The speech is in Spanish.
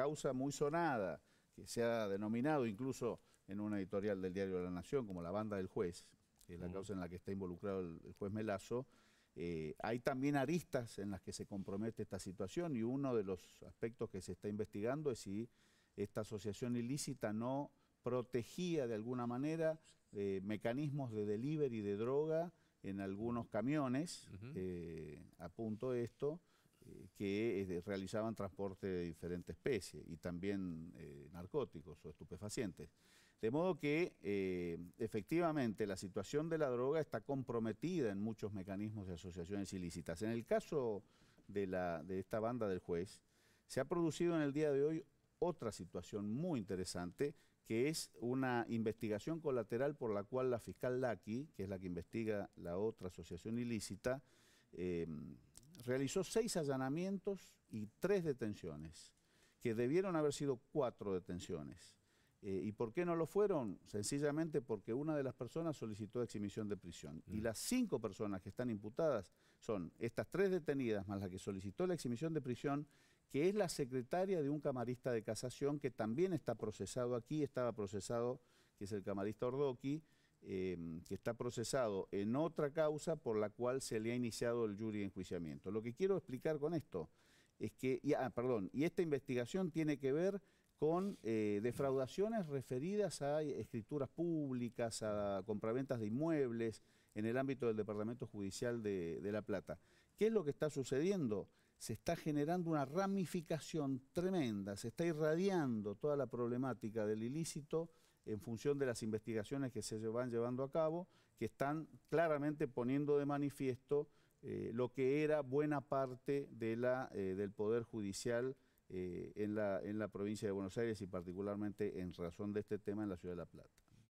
causa muy sonada, que se ha denominado incluso en una editorial del diario de La Nación como la banda del juez, que es la causa en la que está involucrado el, juez Melazo, eh, hay también aristas en las que se compromete esta situación y uno de los aspectos que se está investigando es si esta asociación ilícita no protegía de alguna manera eh, mecanismos de delivery de droga en algunos camiones, eh, apunto esto, que eh, realizaban transporte de diferentes especies y también eh, narcóticos o estupefacientes. De modo que eh, efectivamente la situación de la droga está comprometida en muchos mecanismos de asociaciones ilícitas. En el caso de, la, de esta banda del juez, se ha producido en el día de hoy otra situación muy interesante que es una investigación colateral por la cual la fiscal Laki, que es la que investiga la otra asociación ilícita, realizó seis allanamientos y tres detenciones, que debieron haber sido cuatro detenciones. Eh, ¿Y por qué no lo fueron? Sencillamente porque una de las personas solicitó exhibición de prisión. Y mm. las cinco personas que están imputadas son estas tres detenidas más la que solicitó la exhibición de prisión, que es la secretaria de un camarista de casación que también está procesado aquí, estaba procesado, que es el camarista Ordoqui, Em, que está procesado en otra causa por la cual se le ha iniciado el jury de enjuiciamiento. Lo que quiero explicar con esto es que, ah, perdón, y esta investigación tiene que ver con eh, defraudaciones referidas a escrituras públicas, a compraventas de inmuebles en el ámbito del Departamento Judicial de La Plata. ¿Qué es lo que está sucediendo? Se está generando una ramificación tremenda, se está irradiando toda la problemática del ilícito en función de las investigaciones que se van llevando a cabo, que están claramente poniendo de manifiesto eh, lo que era buena parte de la, eh, del Poder Judicial eh, en, la, en la provincia de Buenos Aires y particularmente en razón de este tema en la Ciudad de La Plata.